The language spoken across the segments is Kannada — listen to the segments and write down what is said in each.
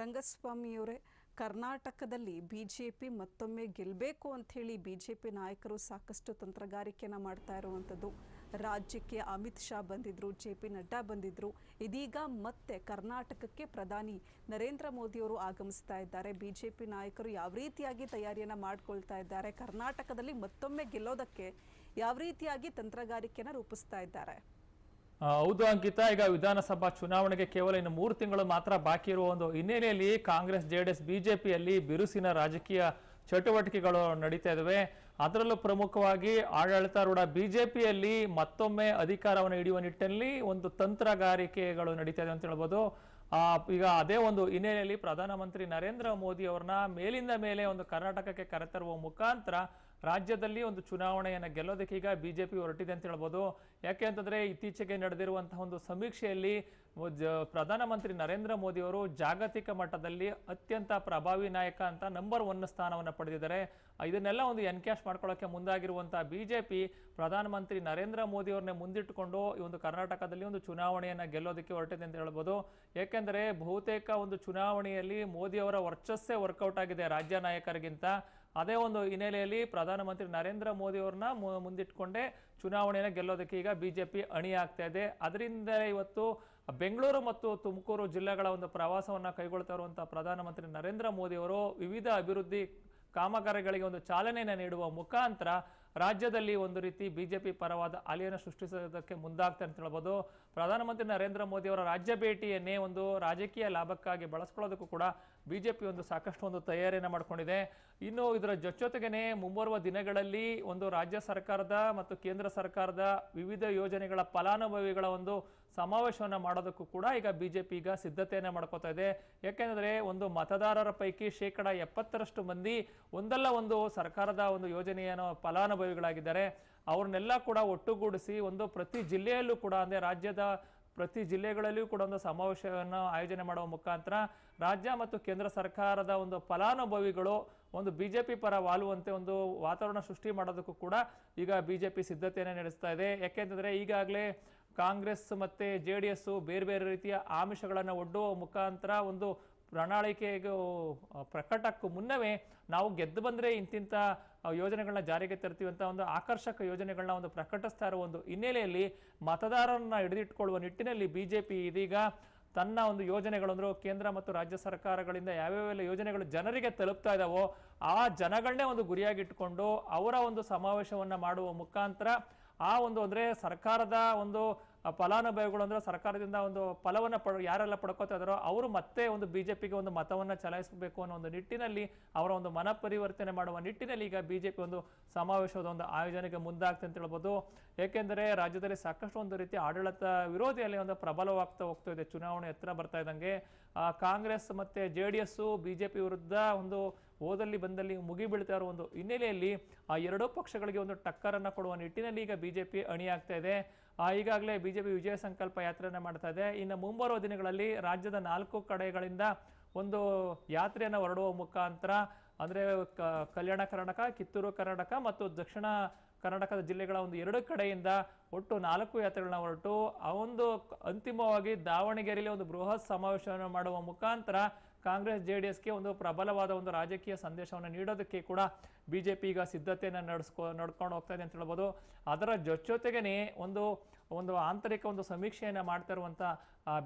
ರಂಗಸ್ವಾಮಿಯವರೇ ಕರ್ನಾಟಕದಲ್ಲಿ ಬಿ ಜೆ ಪಿ ಮತ್ತೊಮ್ಮೆ ಗೆಲ್ಲಬೇಕು ಅಂಥೇಳಿ ಬಿ ಜೆ ಪಿ ನಾಯಕರು ಸಾಕಷ್ಟು ತಂತ್ರಗಾರಿಕೆಯನ್ನು ಮಾಡ್ತಾ ಇರುವಂಥದ್ದು ರಾಜ್ಯಕ್ಕೆ ಅಮಿತ್ ಶಾ ಬಂದಿದ್ದರು ಜೆ ಪಿ ನಡ್ಡಾ ಬಂದಿದ್ದರು ಇದೀಗ ಮತ್ತೆ ಕರ್ನಾಟಕಕ್ಕೆ ಪ್ರಧಾನಿ ನರೇಂದ್ರ ಮೋದಿಯವರು ಆಗಮಿಸ್ತಾ ಇದ್ದಾರೆ ಬಿ ಜೆ ಪಿ ನಾಯಕರು ಯಾವ ರೀತಿಯಾಗಿ ತಯಾರಿಯನ್ನು ಮಾಡಿಕೊಳ್ತಾ ಇದ್ದಾರೆ ಕರ್ನಾಟಕದಲ್ಲಿ ಮತ್ತೊಮ್ಮೆ ಗೆಲ್ಲೋದಕ್ಕೆ ಯಾವ ರೀತಿಯಾಗಿ ತಂತ್ರಗಾರಿಕೆಯನ್ನು ರೂಪಿಸ್ತಾ ಇದ್ದಾರೆ ಹೌದು ಅಂಕಿತ ಈಗ ವಿಧಾನಸಭಾ ಚುನಾವಣೆಗೆ ಕೇವಲ ಇನ್ನು ಮೂರು ತಿಂಗಳು ಮಾತ್ರ ಬಾಕಿ ಇರುವ ಒಂದು ಹಿನ್ನೆಲೆಯಲ್ಲಿ ಕಾಂಗ್ರೆಸ್ ಜೆಡಿಎಸ್ ಬಿಜೆಪಿಯಲ್ಲಿ ಬಿರುಸಿನ ರಾಜಕೀಯ ಚಟುವಟಿಕೆಗಳು ನಡೀತಾ ಇದಾವೆ ಅದರಲ್ಲೂ ಪ್ರಮುಖವಾಗಿ ಆಡಳಿತಾರೂಢ ಬಿಜೆಪಿಯಲ್ಲಿ ಮತ್ತೊಮ್ಮೆ ಅಧಿಕಾರವನ್ನು ಹಿಡಿಯುವ ನಿಟ್ಟಿನಲ್ಲಿ ಒಂದು ತಂತ್ರಗಾರಿಕೆಗಳು ನಡೀತಾ ಇದೆ ಅಂತ ಹೇಳ್ಬೋದು ಈಗ ಅದೇ ಒಂದು ಹಿನ್ನೆಲೆಯಲ್ಲಿ ಪ್ರಧಾನಮಂತ್ರಿ ನರೇಂದ್ರ ಮೋದಿ ಅವ್ರನ್ನ ಮೇಲಿಂದ ಮೇಲೆ ಒಂದು ಕರ್ನಾಟಕಕ್ಕೆ ಕರೆತರುವ ಮುಖಾಂತರ ರಾಜ್ಯದಲ್ಲಿ ಒಂದು ಚುನಾವಣೆಯನ್ನು ಗೆಲ್ಲೋದಕ್ಕೆ ಈಗ ಪಿ ಹೊರಟಿದೆ ಅಂತ ಹೇಳ್ಬೋದು ಯಾಕೆ ಅಂತಂದರೆ ಇತ್ತೀಚೆಗೆ ನಡೆದಿರುವಂತಹ ಒಂದು ಸಮೀಕ್ಷೆಯಲ್ಲಿ ಪ್ರಧಾನಮಂತ್ರಿ ನರೇಂದ್ರ ಮೋದಿಯವರು ಜಾಗತಿಕ ಮಟ್ಟದಲ್ಲಿ ಅತ್ಯಂತ ಪ್ರಭಾವಿ ನಾಯಕ ಅಂತ ನಂಬರ್ ಒನ್ ಸ್ಥಾನವನ್ನು ಪಡೆದಿದ್ದಾರೆ ಇದನ್ನೆಲ್ಲ ಒಂದು ಎನ್ಕ್ಯಾಶ್ ಮಾಡ್ಕೊಳ್ಳೋಕ್ಕೆ ಮುಂದಾಗಿರುವಂಥ ಬಿ ಜೆ ಪಿ ಪ್ರಧಾನಮಂತ್ರಿ ನರೇಂದ್ರ ಮೋದಿಯವ್ರನ್ನೇ ಮುಂದಿಟ್ಟುಕೊಂಡು ಈ ಒಂದು ಕರ್ನಾಟಕದಲ್ಲಿ ಒಂದು ಚುನಾವಣೆಯನ್ನು ಗೆಲ್ಲೋದಕ್ಕೆ ಹೊರಟಿದೆ ಅಂತ ಹೇಳ್ಬೋದು ಏಕೆಂದರೆ ಬಹುತೇಕ ಒಂದು ಚುನಾವಣೆಯಲ್ಲಿ ಮೋದಿಯವರ ವರ್ಚಸ್ಸೇ ವರ್ಕೌಟ್ ಆಗಿದೆ ರಾಜ್ಯ ನಾಯಕರಿಗಿಂತ ಅದೇ ಒಂದು ಹಿನ್ನೆಲೆಯಲ್ಲಿ ಪ್ರಧಾನಮಂತ್ರಿ ನರೇಂದ್ರ ಮೋದಿಯವ್ರನ್ನ ಮುಂದಿಟ್ಕೊಂಡೇ ಚುನಾವಣೆಯನ್ನು ಗೆಲ್ಲೋದಕ್ಕೆ ಈಗ ಬಿ ಜೆ ಪಿ ಇದೆ ಅದರಿಂದ ಇವತ್ತು ಬೆಂಗಳೂರು ಮತ್ತು ತುಮಕೂರು ಜಿಲ್ಲೆಗಳ ಒಂದು ಪ್ರವಾಸವನ್ನು ಕೈಗೊಳ್ತಾ ಇರುವಂಥ ಪ್ರಧಾನಮಂತ್ರಿ ನರೇಂದ್ರ ಮೋದಿಯವರು ವಿವಿಧ ಅಭಿವೃದ್ಧಿ ಕಾಮಗಾರಿಗಳಿಗೆ ಒಂದು ಚಾಲನೆಯನ್ನು ನೀಡುವ ಮುಖಾಂತರ ರಾಜ್ಯದಲ್ಲಿ ಒಂದು ರೀತಿ ಬಿಜೆಪಿ ಪರವಾದ ಅಲೆಯನ್ನು ಸೃಷ್ಟಿಸೋದಕ್ಕೆ ಮುಂದಾಗ್ತಾರೆ ಅಂತ ಹೇಳ್ಬೋದು ಪ್ರಧಾನಮಂತ್ರಿ ನರೇಂದ್ರ ಮೋದಿ ಅವರ ರಾಜ್ಯ ಭೇಟಿಯನ್ನೇ ಒಂದು ರಾಜಕೀಯ ಲಾಭಕ್ಕಾಗಿ ಬಳಸ್ಕೊಳ್ಳೋದಕ್ಕೂ ಕೂಡ ಬಿ ಜೆ ಪಿ ಒಂದು ಸಾಕಷ್ಟು ಒಂದು ತಯಾರಿಯನ್ನು ಮಾಡಿಕೊಂಡಿದೆ ಇನ್ನು ಇದರ ಜೊತೆಗೇನೆ ಮುಂಬರುವ ದಿನಗಳಲ್ಲಿ ಒಂದು ರಾಜ್ಯ ಸರ್ಕಾರದ ಮತ್ತು ಕೇಂದ್ರ ಸರ್ಕಾರದ ವಿವಿಧ ಯೋಜನೆಗಳ ಫಲಾನುಭವಿಗಳ ಒಂದು ಸಮಾವೇಶವನ್ನು ಮಾಡೋದಕ್ಕೂ ಕೂಡ ಈಗ ಬಿ ಜೆ ಈಗ ಸಿದ್ಧತೆಯನ್ನು ಮಾಡ್ಕೋತಾ ಇದೆ ಯಾಕೆಂದರೆ ಒಂದು ಮತದಾರರ ಪೈಕಿ ಶೇಕಡ ಎಪ್ಪತ್ತರಷ್ಟು ಮಂದಿ ಒಂದಲ್ಲ ಒಂದು ಸರ್ಕಾರದ ಒಂದು ಯೋಜನೆಯನ್ನು ಫಲಾನುಭವಿಗಳಾಗಿದ್ದಾರೆ ಅವ್ರನ್ನೆಲ್ಲ ಕೂಡ ಒಟ್ಟುಗೂಡಿಸಿ ಒಂದು ಪ್ರತಿ ಜಿಲ್ಲೆಯಲ್ಲೂ ಕೂಡ ಅಂದರೆ ರಾಜ್ಯದ ಪ್ರತಿ ಜಿಲ್ಲೆಗಳಲ್ಲಿಯೂ ಕೂಡ ಒಂದು ಸಮಾವೇಶವನ್ನು ಆಯೋಜನೆ ಮಾಡುವ ಮುಖಾಂತರ ರಾಜ್ಯ ಮತ್ತು ಕೇಂದ್ರ ಸರ್ಕಾರದ ಒಂದು ಫಲಾನುಭವಿಗಳು ಒಂದು ಬಿಜೆಪಿ ಪರ ವಾಲುವಂತೆ ಒಂದು ವಾತಾವರಣ ಸೃಷ್ಟಿ ಮಾಡೋದಕ್ಕೂ ಕೂಡ ಈಗ ಬಿಜೆಪಿ ಸಿದ್ಧತೆಯನ್ನು ನಡೆಸ್ತಾ ಇದೆ ಯಾಕೆಂತಂದರೆ ಈಗಾಗಲೇ ಕಾಂಗ್ರೆಸ್ ಮತ್ತು ಜೆ ಡಿ ಎಸ್ಸು ಬೇರೆ ಬೇರೆ ರೀತಿಯ ಆಮಿಷಗಳನ್ನು ಒಡ್ಡುವ ಮುಖಾಂತರ ಒಂದು ಪ್ರಣಾಳಿಕೆಗೂ ಪ್ರಕಟಕ್ಕೂ ಮುನ್ನವೇ ನಾವು ಗೆದ್ದು ಬಂದರೆ ಇಂತಿಂಥ ಯೋಜನೆಗಳನ್ನ ಜಾರಿಗೆ ತರ್ತೀವಿ ಅಂತ ಒಂದು ಆಕರ್ಷಕ ಯೋಜನೆಗಳನ್ನ ಒಂದು ಪ್ರಕಟಿಸ್ತಾ ಇರೋ ಒಂದು ಹಿನ್ನೆಲೆಯಲ್ಲಿ ಮತದಾರರನ್ನ ಹಿಡಿದಿಟ್ಕೊಳ್ಳುವ ನಿಟ್ಟಿನಲ್ಲಿ ಬಿ ಜೆ ಪಿ ಇದೀಗ ತನ್ನ ಒಂದು ಯೋಜನೆಗಳು ಕೇಂದ್ರ ಮತ್ತು ರಾಜ್ಯ ಸರ್ಕಾರಗಳಿಂದ ಯಾವ್ಯಾವೆಲ್ಲ ಯೋಜನೆಗಳು ಜನರಿಗೆ ತಲುಪ್ತಾ ಇದ್ದಾವೋ ಆ ಜನಗಳನ್ನೇ ಒಂದು ಗುರಿಯಾಗಿಟ್ಟುಕೊಂಡು ಅವರ ಒಂದು ಸಮಾವೇಶವನ್ನು ಮಾಡುವ ಮುಖಾಂತರ ಆ ಒಂದು ಅಂದರೆ ಸರ್ಕಾರದ ಒಂದು ಫಲಾನುಭವಿಗಳು ಅಂದ್ರೆ ಸರ್ಕಾರದಿಂದ ಒಂದು ಫಲವನ್ನ ಪಡ ಯಾರೆಲ್ಲ ಪಡ್ಕೋತಾ ಇದಾರೋ ಅವರು ಮತ್ತೆ ಒಂದು ಬಿಜೆಪಿಗೆ ಒಂದು ಮತವನ್ನು ಚಲಾಯಿಸಬೇಕು ಅನ್ನೋ ಒಂದು ನಿಟ್ಟಿನಲ್ಲಿ ಅವರ ಒಂದು ಮನ ಪರಿವರ್ತನೆ ಮಾಡುವ ನಿಟ್ಟಿನಲ್ಲಿ ಈಗ ಬಿಜೆಪಿ ಒಂದು ಸಮಾವೇಶದ ಒಂದು ಆಯೋಜನೆಗೆ ಮುಂದಾಗ್ತದೆ ಅಂತ ಹೇಳ್ಬೋದು ಏಕೆಂದರೆ ರಾಜ್ಯದಲ್ಲಿ ಸಾಕಷ್ಟು ಒಂದು ರೀತಿ ಆಡಳಿತ ವಿರೋಧಿಯಲ್ಲಿ ಒಂದು ಪ್ರಬಲವಾಗ್ತಾ ಹೋಗ್ತಾ ಇದೆ ಚುನಾವಣೆ ಎತ್ತರ ಬರ್ತಾ ಇದ್ದಂಗೆ ಕಾಂಗ್ರೆಸ್ ಮತ್ತೆ ಜೆ ಡಿ ಎಸ್ ಬಿಜೆಪಿ ವಿರುದ್ಧ ಒಂದು ಓದಲ್ಲಿ ಬಂದಲ್ಲಿ ಮುಗಿಬೀಳ್ತಾ ಇರೋ ಒಂದು ಹಿನ್ನೆಲೆಯಲ್ಲಿ ಆ ಎರಡೂ ಪಕ್ಷಗಳಿಗೆ ಒಂದು ಟಕ್ಕರನ್ನು ಕೊಡುವ ನಿಟ್ಟಿನಲ್ಲಿ ಈಗ ಬಿಜೆಪಿ ಅಣಿಯಾಗ್ತಾ ಇದೆ ಈಗಾಗಲೇ ಬಿಜೆಪಿ ವಿಜಯ ಸಂಕಲ್ಪ ಯಾತ್ರೆಯನ್ನು ಮಾಡ್ತಾ ಇದೆ ಇನ್ನು ಮುಂಬರುವ ದಿನಗಳಲ್ಲಿ ರಾಜ್ಯದ ನಾಲ್ಕು ಕಡೆಗಳಿಂದ ಒಂದು ಯಾತ್ರೆಯನ್ನು ಹೊರಡುವ ಮುಖಾಂತರ ಅಂದರೆ ಕಲ್ಯಾಣ ಕರ್ನಾಟಕ ಕಿತ್ತೂರು ಕರ್ನಾಟಕ ಮತ್ತು ದಕ್ಷಿಣ ಕರ್ನಾಟಕದ ಜಿಲ್ಲೆಗಳ ಒಂದು ಎರಡು ಕಡೆಯಿಂದ ಒಟ್ಟು ನಾಲ್ಕು ಯಾತ್ರೆಗಳನ್ನ ಹೊರಟು ಆ ಒಂದು ಅಂತಿಮವಾಗಿ ದಾವಣಗೆರೆಯಲ್ಲಿ ಒಂದು ಬೃಹತ್ ಸಮಾವೇಶವನ್ನು ಮಾಡುವ ಮುಖಾಂತರ ಕಾಂಗ್ರೆಸ್ ಜೆ ಡಿ ಎಸ್ಗೆ ಒಂದು ಪ್ರಬಲವಾದ ಒಂದು ರಾಜಕೀಯ ಸಂದೇಶವನ್ನು ನೀಡೋದಕ್ಕೆ ಕೂಡ ಬಿ ಪಿ ಈಗ ಸಿದ್ಧತೆಯನ್ನು ನಡೆಸ್ಕೊ ನಡ್ಕೊಂಡು ಹೋಗ್ತಾ ಇದೆ ಅಂತ ಹೇಳ್ಬೋದು ಅದರ ಜೊತೆಗೇನೆ ಒಂದು ಒಂದು ಆಂತರಿಕ ಒಂದು ಸಮೀಕ್ಷೆಯನ್ನು ಮಾಡ್ತಾ ಇರುವಂಥ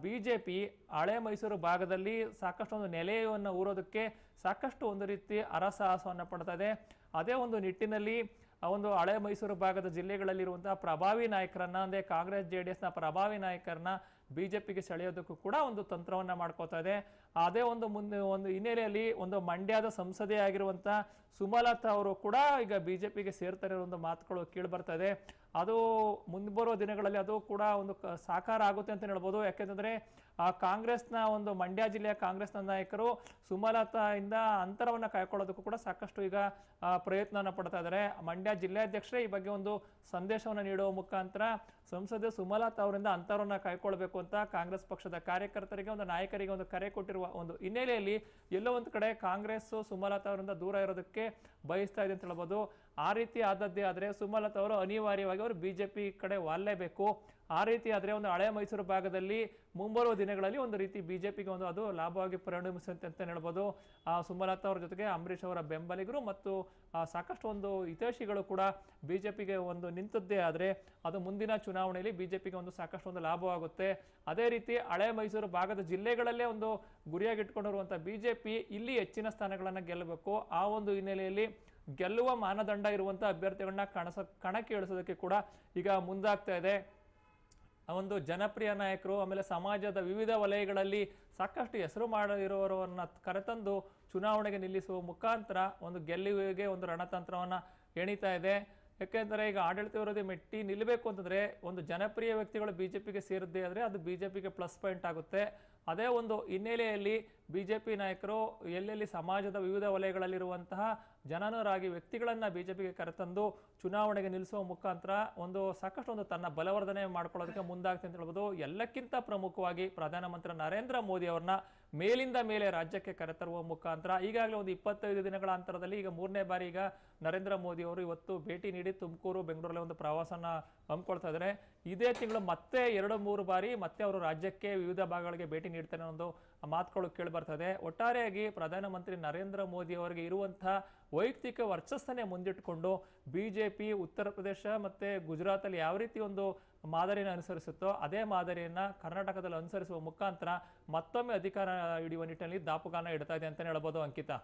ಬಿ ಜೆ ಪಿ ಹಳೆ ಮೈಸೂರು ಭಾಗದಲ್ಲಿ ಸಾಕಷ್ಟು ಒಂದು ನೆಲೆಯನ್ನು ಊರೋದಕ್ಕೆ ಸಾಕಷ್ಟು ಒಂದು ರೀತಿ ಅರಸಾಹಸವನ್ನು ಪಡ್ತಾ ಇದೆ ಅದೇ ಒಂದು ನಿಟ್ಟಿನಲ್ಲಿ ಆ ಒಂದು ಹಳೆ ಮೈಸೂರು ಭಾಗದ ಜಿಲ್ಲೆಗಳಲ್ಲಿರುವಂತಹ ಪ್ರಭಾವಿ ನಾಯಕರನ್ನ ಅಂದ್ರೆ ಕಾಂಗ್ರೆಸ್ ಜೆ ಡಿ ನ ಪ್ರಭಾವಿ ನಾಯಕರನ್ನ ಬಿಜೆಪಿಗೆ ಸೆಳೆಯೋದಕ್ಕೂ ಕೂಡ ಒಂದು ತಂತ್ರವನ್ನ ಮಾಡ್ಕೋತಾ ಇದೆ ಅದೇ ಒಂದು ಮುಂದೆ ಒಂದು ಹಿನ್ನೆಲೆಯಲ್ಲಿ ಒಂದು ಮಂಡ್ಯದ ಸಂಸದೆ ಆಗಿರುವಂತಹ ಸುಮಲತಾ ಅವರು ಕೂಡ ಈಗ ಬಿಜೆಪಿಗೆ ಸೇರ್ತಾರೆ ಒಂದು ಮಾತುಗಳು ಕೇಳಿ ಬರ್ತಾ ಇದೆ ಅದು ಮುಂದೆ ದಿನಗಳಲ್ಲಿ ಅದು ಕೂಡ ಒಂದು ಸಾಕಾರ ಆಗುತ್ತೆ ಅಂತ ಹೇಳ್ಬೋದು ಯಾಕೆಂದ್ರೆ ಆ ಕಾಂಗ್ರೆಸ್ನ ಒಂದು ಮಂಡ್ಯ ಜಿಲ್ಲೆಯ ಕಾಂಗ್ರೆಸ್ನ ನಾಯಕರು ಸುಮಲತಾಯಿಂದ ಅಂತರವನ್ನು ಕಾಯ್ಕೊಳ್ಳೋದಕ್ಕೂ ಕೂಡ ಸಾಕಷ್ಟು ಈಗ ಪ್ರಯತ್ನವನ್ನು ಪಡ್ತಾ ಇದ್ದಾರೆ ಮಂಡ್ಯ ಜಿಲ್ಲಾಧ್ಯಕ್ಷರೇ ಈ ಬಗ್ಗೆ ಒಂದು ಸಂದೇಶವನ್ನು ನೀಡುವ ಮುಖಾಂತರ ಸಂಸದೆ ಸುಮಲತಾ ಅವರಿಂದ ಅಂತರವನ್ನು ಕಾಯ್ಕೊಳ್ಬೇಕು ಅಂತ ಕಾಂಗ್ರೆಸ್ ಪಕ್ಷದ ಕಾರ್ಯಕರ್ತರಿಗೆ ಒಂದು ನಾಯಕರಿಗೆ ಒಂದು ಕರೆ ಕೊಟ್ಟಿರುವ ಒಂದು ಹಿನ್ನೆಲೆಯಲ್ಲಿ ಎಲ್ಲೋ ಒಂದು ಕಡೆ ಕಾಂಗ್ರೆಸ್ ಸುಮಲತಾ ಅವರಿಂದ ದೂರ ಇರೋದಕ್ಕೆ ಬಯಸ್ತಾ ಇದೆ ಅಂತ ಹೇಳ್ಬೋದು ಆ ರೀತಿ ಆದದ್ದೇ ಆದರೆ ಸುಮಲತಾ ಅವರು ಅನಿವಾರ್ಯವಾಗಿ ಅವರು ಬಿ ಜೆ ಪಿ ಕಡೆ ವಾಲಲೇಬೇಕು ಆ ರೀತಿ ಆದರೆ ಒಂದು ಹಳೆ ಮೈಸೂರು ಭಾಗದಲ್ಲಿ ಮುಂಬರುವ ದಿನಗಳಲ್ಲಿ ಒಂದು ರೀತಿ ಬಿ ಜೆ ಪಿಗೆ ಒಂದು ಅದು ಲಾಭವಾಗಿ ಪರಿಣಮಿಸುತ್ತೆ ಅಂತ ಹೇಳ್ಬೋದು ಸುಮಲತಾ ಅವರ ಜೊತೆಗೆ ಅಂಬರೀಷ್ ಅವರ ಬೆಂಬಲಿಗರು ಮತ್ತು ಸಾಕಷ್ಟು ಒಂದು ಹಿತೈಷಿಗಳು ಕೂಡ ಬಿ ಜೆ ಪಿಗೆ ಒಂದು ನಿಂತದ್ದೇ ಆದರೆ ಅದು ಮುಂದಿನ ಚುನಾವಣೆಯಲ್ಲಿ ಬಿ ಜೆ ಪಿಗೆ ಒಂದು ಸಾಕಷ್ಟು ಒಂದು ಲಾಭವಾಗುತ್ತೆ ಅದೇ ರೀತಿ ಹಳೆ ಮೈಸೂರು ಭಾಗದ ಜಿಲ್ಲೆಗಳಲ್ಲೇ ಒಂದು ಗುರಿಯಾಗಿಟ್ಕೊಂಡಿರುವಂಥ ಬಿ ಜೆ ಪಿ ಇಲ್ಲಿ ಹೆಚ್ಚಿನ ಸ್ಥಾನಗಳನ್ನು ಗೆಲ್ಲಬೇಕು ಆ ಒಂದು ಹಿನ್ನೆಲೆಯಲ್ಲಿ ಗೆಲ್ಲುವ ಮಾನದಂಡ ಇರುವಂಥ ಅಭ್ಯರ್ಥಿಗಳನ್ನ ಕಣಸ ಕಣಕ್ಕೆ ಇಳಿಸೋದಕ್ಕೆ ಕೂಡ ಈಗ ಮುಂದಾಗ್ತಾ ಇದೆ ಒಂದು ಜನಪ್ರಿಯ ನಾಯಕರು ಆಮೇಲೆ ಸಮಾಜದ ವಿವಿಧ ವಲಯಗಳಲ್ಲಿ ಸಾಕಷ್ಟು ಹೆಸರು ಮಾಡಿರುವವರನ್ನ ಕರೆತಂದು ಚುನಾವಣೆಗೆ ನಿಲ್ಲಿಸುವ ಮುಖಾಂತರ ಒಂದು ಗೆಲ್ಲುವಿಗೆ ಒಂದು ರಣತಂತ್ರವನ್ನು ಎಣಿತಾ ಇದೆ ಯಾಕೆಂದರೆ ಈಗ ಆಡಳಿತ ವಿರೋಧಿ ಮೆಟ್ಟಿ ನಿಲ್ಲಬೇಕು ಅಂತಂದರೆ ಒಂದು ಜನಪ್ರಿಯ ವ್ಯಕ್ತಿಗಳು ಬಿ ಜೆ ಪಿಗೆ ಸೇರಿದ್ದೇ ಆದರೆ ಅದು ಬಿ ಜೆ ಪಿಗೆ ಪ್ಲಸ್ ಪಾಯಿಂಟ್ ಆಗುತ್ತೆ ಅದೇ ಒಂದು ಹಿನ್ನೆಲೆಯಲ್ಲಿ ಬಿ ಜೆ ಪಿ ನಾಯಕರು ಎಲ್ಲೆಲ್ಲಿ ಸಮಾಜದ ವಿವಿಧ ವಲಯಗಳಲ್ಲಿರುವಂತಹ ಜನನರಾಗಿ ವ್ಯಕ್ತಿಗಳನ್ನು ಬಿಜೆಪಿಗೆ ಕರೆತಂದು ಚುನಾವಣೆಗೆ ನಿಲ್ಲಿಸುವ ಮುಖಾಂತರ ಒಂದು ಸಾಕಷ್ಟು ಒಂದು ತನ್ನ ಬಲವರ್ಧನೆ ಮಾಡ್ಕೊಳ್ಳೋದಕ್ಕೆ ಮುಂದಾಗ್ತದೆ ಅಂತ ಹೇಳ್ಬೋದು ಎಲ್ಲಕ್ಕಿಂತ ಪ್ರಮುಖವಾಗಿ ಪ್ರಧಾನಮಂತ್ರಿ ನರೇಂದ್ರ ಮೋದಿ ಅವರನ್ನ ಮೇಲಿಂದ ಮೇಲೆ ರಾಜ್ಯಕ್ಕೆ ಕರೆತರುವ ಮುಖಾಂತರ ಈಗಾಗಲೇ ಒಂದು ಇಪ್ಪತ್ತೈದು ದಿನಗಳ ಅಂತರದಲ್ಲಿ ಈಗ ಮೂರನೇ ಬಾರಿ ಈಗ ನರೇಂದ್ರ ಮೋದಿ ಅವರು ಇವತ್ತು ಭೇಟಿ ನೀಡಿ ತುಮಕೂರು ಬೆಂಗಳೂರಲ್ಲಿ ಒಂದು ಪ್ರವಾಸನ ಹಮ್ಮಿಕೊಳ್ತಾ ಇದ್ದಾರೆ ಇದೇ ತಿಂಗಳು ಮತ್ತೆ ಎರಡು ಮೂರು ಬಾರಿ ಮತ್ತೆ ಅವರು ರಾಜ್ಯಕ್ಕೆ ವಿವಿಧ ಭಾಗಗಳಿಗೆ ಭೇಟಿ ನೀಡ್ತಾನೆ ಒಂದು ಮಾತುಗಳು ಕೇಳಿಬರ್ತದೆ ಒಟ್ಟಾರೆಯಾಗಿ ಪ್ರಧಾನಮಂತ್ರಿ ನರೇಂದ್ರ ಮೋದಿ ಅವರಿಗೆ ಇರುವಂತಹ ವೈಯಕ್ತಿಕ ವರ್ಚಸ್ಸನ್ನೇ ಮುಂದಿಟ್ಟುಕೊಂಡು ಬಿಜೆಪಿ ಉತ್ತರ ಪ್ರದೇಶ ಗುಜರಾತ್ ಗುಜರಾತಲ್ಲಿ ಯಾವ ರೀತಿ ಒಂದು ಮಾದರಿಯನ್ನು ಅನುಸರಿಸುತ್ತೋ ಅದೇ ಮಾದರಿಯನ್ನು ಕರ್ನಾಟಕದಲ್ಲಿ ಅನುಸರಿಸುವ ಮುಖಾಂತರ ಮತ್ತೊಮ್ಮೆ ಅಧಿಕಾರ ಹಿಡಿಯುವ ನಿಟ್ಟಿನಲ್ಲಿ ದಾಪುಗಾನ ಇಡ್ತಾ ಇದೆ ಅಂತಲೇ ಹೇಳ್ಬೋದು ಅಂಕಿತಾ